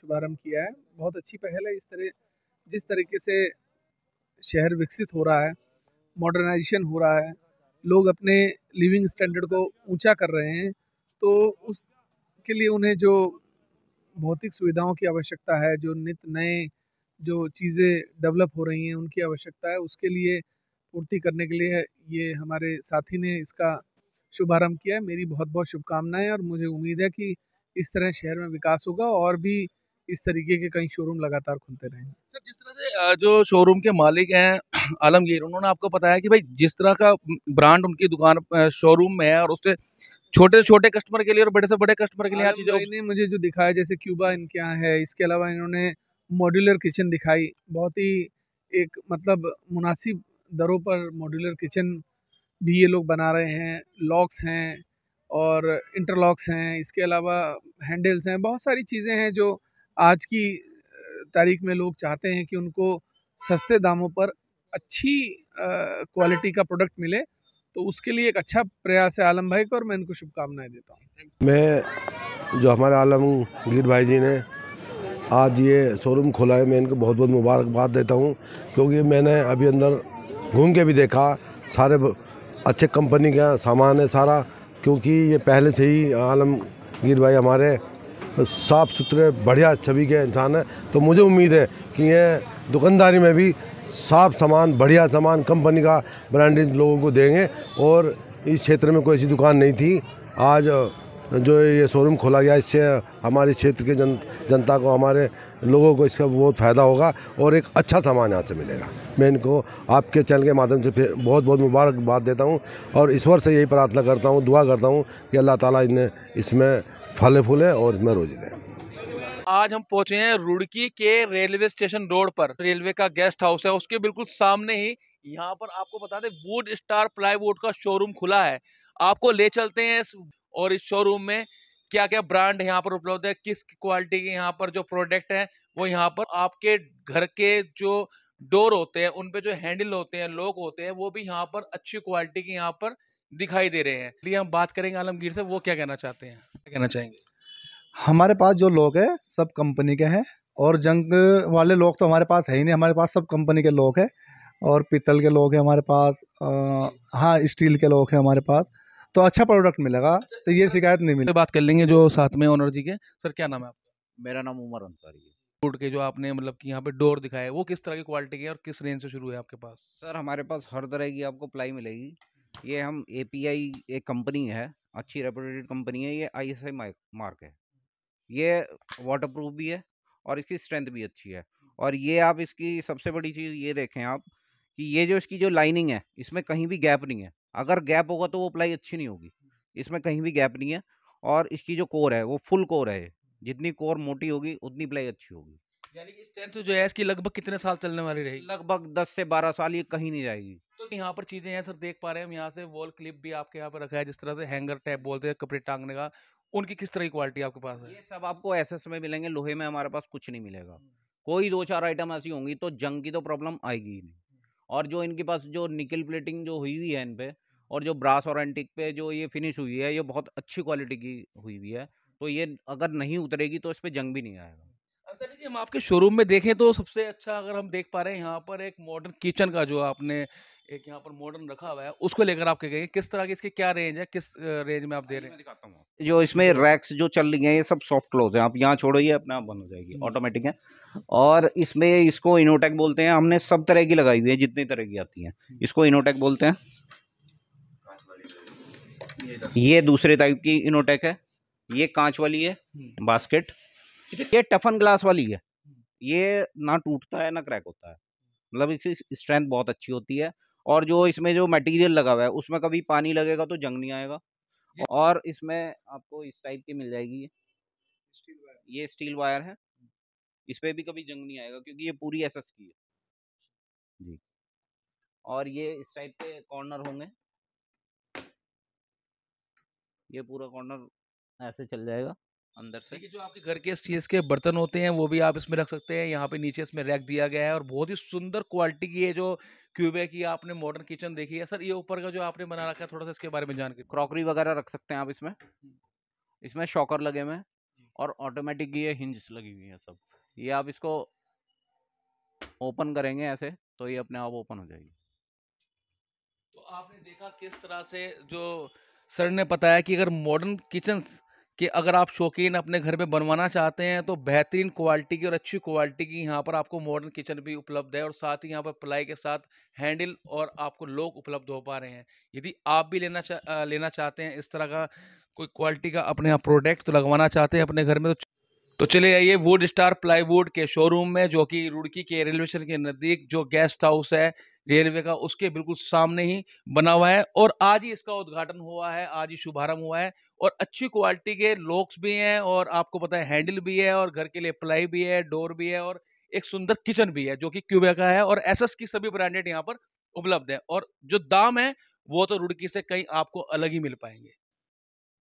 शुभारंभ किया है बहुत अच्छी पहल है इस तरह जिस तरीके से शहर विकसित हो रहा है मॉडर्नाइजेशन हो रहा है लोग अपने लिविंग स्टैंडर्ड को ऊंचा कर रहे हैं तो उसके लिए उन्हें जो भौतिक सुविधाओं की आवश्यकता है जो नित नए जो चीज़ें डेवलप हो रही हैं उनकी आवश्यकता है उसके लिए पूर्ति करने के लिए ये हमारे साथी ने इसका शुभारंभ किया है मेरी बहुत बहुत शुभकामनाएं और मुझे उम्मीद है कि इस तरह शहर में विकास होगा और भी इस तरीके के कई शोरूम लगातार खुलते रहे सर जिस तरह से जो शोरूम के मालिक हैं आलमगीर उन्होंने आपको बताया कि भाई जिस तरह का ब्रांड उनकी दुकान शोरूम में है और उससे छोटे से छोटे कस्टमर के लिए और बड़े से बड़े कस्टमर के लिए यहाँ चीज़ें मुझे जो दिखाया जैसे क्यूबा इनके यहाँ है इसके अलावा इन्होंने मॉड्यूलर किचन दिखाई बहुत ही एक मतलब मुनासिब दरों पर मॉड्यूलर किचन भी ये लोग बना रहे हैं लॉक्स हैं और इंटरलॉक्स हैं इसके अलावा हैंडल्स हैं बहुत सारी चीज़ें हैं जो आज की तारीख में लोग चाहते हैं कि उनको सस्ते दामों पर अच्छी क्वालिटी का प्रोडक्ट मिले तो उसके लिए एक अच्छा प्रयास है आलम भाई का और मैं इनको शुभकामनाएं देता हूँ मैं जो हमारे आलमगीर भाई जी ने आज ये शोरूम खोला है मैं इनको बहुत बहुत मुबारकबाद देता हूँ क्योंकि मैंने अभी अंदर घूम के भी देखा सारे अच्छे कंपनी का सामान है सारा क्योंकि ये पहले से ही आलमगीर भाई हमारे साफ़ सुथरे बढ़िया छवि के इंसान है तो मुझे उम्मीद है कि ये दुकानदारी में भी साफ सामान बढ़िया सामान कंपनी का ब्रांडेड लोगों को देंगे और इस क्षेत्र में कोई ऐसी दुकान नहीं थी आज जो ये शोरूम खोला गया इससे हमारे क्षेत्र के जन जनता को हमारे लोगों को इसका बहुत फ़ायदा होगा और एक अच्छा सामान यहाँ से मिलेगा मैं इनको आपके चैनल के माध्यम से फिर बहुत बहुत मुबारकबाद देता हूँ और ईश्वर से यही प्रार्थना करता हूँ दुआ करता हूँ कि अल्लाह ताला इन्हें इसमें फले फूले और इसमें रोज दें आज हम पहुंचे हैं रुड़की के रेलवे स्टेशन रोड पर रेलवे का गेस्ट हाउस है उसके बिल्कुल सामने ही यहाँ पर आपको बता दें वुड स्टार प्लाईवुड का शोरूम खुला है आपको ले चलते हैं इस और इस शोरूम में क्या क्या ब्रांड यहाँ पर उपलब्ध है किस क्वालिटी के यहाँ पर जो प्रोडक्ट है वो यहाँ पर आपके घर के जो डोर होते हैं उनपे जो हैंडल होते हैं लोक होते हैं वो भी यहाँ पर अच्छी क्वालिटी के यहाँ पर दिखाई दे रहे हैं हम बात करेंगे आलमगीर से वो क्या कहना चाहते हैं कहना चाहेंगे हमारे पास जो लोग हैं सब कंपनी के हैं और जंग वाले लोग तो हमारे पास है ही नहीं हमारे पास सब कंपनी के लोग हैं और पीतल के लोग हैं हमारे पास हाँ स्टील के लोग हैं हमारे पास तो अच्छा प्रोडक्ट मिलेगा अच्छा, तो ये अच्छा। शिकायत नहीं मिली तो बात कर लेंगे जो साथ में ओनर जी के सर क्या नाम है आपका मेरा नाम उमर अंसारी है फूड के जो आपने मतलब कि यहाँ पे डोर दिखाए वो किस तरह की क्वालिटी के है और किस रेंज से शुरू है आपके पास सर हमारे पास हर तरह की आपको प्लाई मिलेगी ये हम ए एक कंपनी है अच्छी रेपूटेड कंपनी है ये आई एस आई मार्क है ये वाटर प्रूफ भी है और इसकी स्ट्रेंथ भी अच्छी है और ये आप इसकी सबसे बड़ी चीज़ ये देखें आप कि ये जो इसकी जो लाइनिंग है इसमें कहीं भी गैप नहीं है अगर गैप होगा तो वो प्लाई अच्छी नहीं होगी इसमें कहीं भी गैप नहीं है और इसकी जो कोर है वो फुल कोर है जितनी कोर मोटी होगी उतनी प्लाई अच्छी होगी यानी कि स्ट्रेंथ जो है इसकी लगभग कितने साल चलने वाली रहेगी लगभग दस से बारह साल ये कहीं नहीं जाएगी तो यहाँ पर चीज़ें हैं सर देख पा रहे हैं हम यहाँ से वॉल क्लिप भी आपके यहाँ पर रखा है जिस तरह से हैंगर टाइप बोलते हैं कपड़े टांगने का उनकी किस तरह की क्वालिटी आपके पास है ये सब आपको ऐसे समय मिलेंगे लोहे में हमारे पास कुछ नहीं मिलेगा हम्म। कोई दो चार आइटम ऐसी होंगी तो जंग की तो प्रॉब्लम आएगी ही नहीं हम्म। और जो इनके पास जो निकल प्लेटिंग जो हुई हुई है इन पे और जो ब्रास और एंटिक पे जो ये फिनिश हुई है ये बहुत अच्छी क्वालिटी की हुई हुई है तो ये अगर नहीं उतरेगी तो इस पर जंग भी नहीं आएगा सर अच्छा, जी हम आपके शोरूम में देखें तो सबसे अच्छा अगर हम देख पा रहे हैं यहाँ पर एक मॉडर्न किचन का जो आपने एक यहाँ पर मॉडर्न रखा हुआ है उसको लेकर आप कहेंगे किस तरह की इसकी क्या रेंज है किस रेंज में आप दे रहे हैं दिखाता हूँ जो इसमें रैक्स जो चल रही हैं ये सब सॉफ्ट क्लोज हैं आप यहाँ छोड़ो ये अपने आप बंद हो जाएगी ऑटोमेटिक हम्म। है और इसमें इसको इनोटेक बोलते हैं हमने सब तरह की लगाई हुई है जितनी तरह की आती है हम्म। इसको इनोटेक बोलते हैं ये दूसरे टाइप की इनोटेक है ये कांच वाली है बास्केट हम्म। ये टफन ग्लास वाली है ये ना टूटता है ना क्रैक होता है मतलब इसकी स्ट्रेंथ बहुत अच्छी होती है और जो इसमें जो मटेरियल लगा हुआ है उसमें कभी पानी लगेगा तो जंग नहीं आएगा और इसमें आपको इस टाइप की मिल जाएगी ये ये स्टील वायर है इस पर भी कभी जंग नहीं आएगा क्योंकि ये पूरी एस की है जी और ये इस टाइप के कॉर्नर होंगे ये पूरा कॉर्नर ऐसे चल जाएगा अंदर से जो आपके घर के स्टील के बर्तन होते हैं वो भी आप इसमें रख सकते हैं यहाँ पे नीचे इसमें रैक दिया गया है और बहुत ही सुंदर क्वालिटी की है जो क्यूब है कि आपने मॉडर्न किचन देखी है सर ये ऊपर का जो आपने बना रखा है थोड़ा सा इसके बारे में जान के क्रॉकरी वगैरह रख सकते हैं आप इसमें इसमें शॉकर लगे हुए और ऑटोमेटिक ये हिंज लगी हुई है सब ये आप इसको ओपन करेंगे ऐसे तो ये अपने आप ओपन हो जाएगी तो आपने देखा किस तरह से जो सर ने बताया कि अगर मॉडर्न किचन कि अगर आप शौकीन अपने घर में बनवाना चाहते हैं तो बेहतरीन क्वालिटी की और अच्छी क्वालिटी की यहाँ पर आपको मॉडर्न किचन भी उपलब्ध है और साथ ही यहाँ पर प्लाई के साथ हैंडल और आपको लोग उपलब्ध हो पा रहे हैं यदि आप भी लेना चा, लेना चाहते हैं इस तरह का कोई क्वालिटी का अपने यहाँ प्रोडक्ट तो लगवाना चाहते हैं अपने घर में तो तो चले आइए वुड स्टार प्लाईवुड के शोरूम में जो कि रुड़की के रेलवे स्टेशन के नज़दीक जो गेस्ट हाउस है रेलवे का उसके बिल्कुल सामने ही बना हुआ है और आज ही इसका उद्घाटन हुआ है आज ही शुभारंभ हुआ है और अच्छी क्वालिटी के लॉक्स भी हैं और आपको पता है हैंडल भी है और घर के लिए प्लाई भी है डोर भी है और एक सुंदर किचन भी है जो कि क्यूबे का है और एसएस की सभी ब्रांडेड यहाँ पर उपलब्ध है और जो दाम है वो तो रुड़की से कहीं आपको अलग ही मिल पाएंगे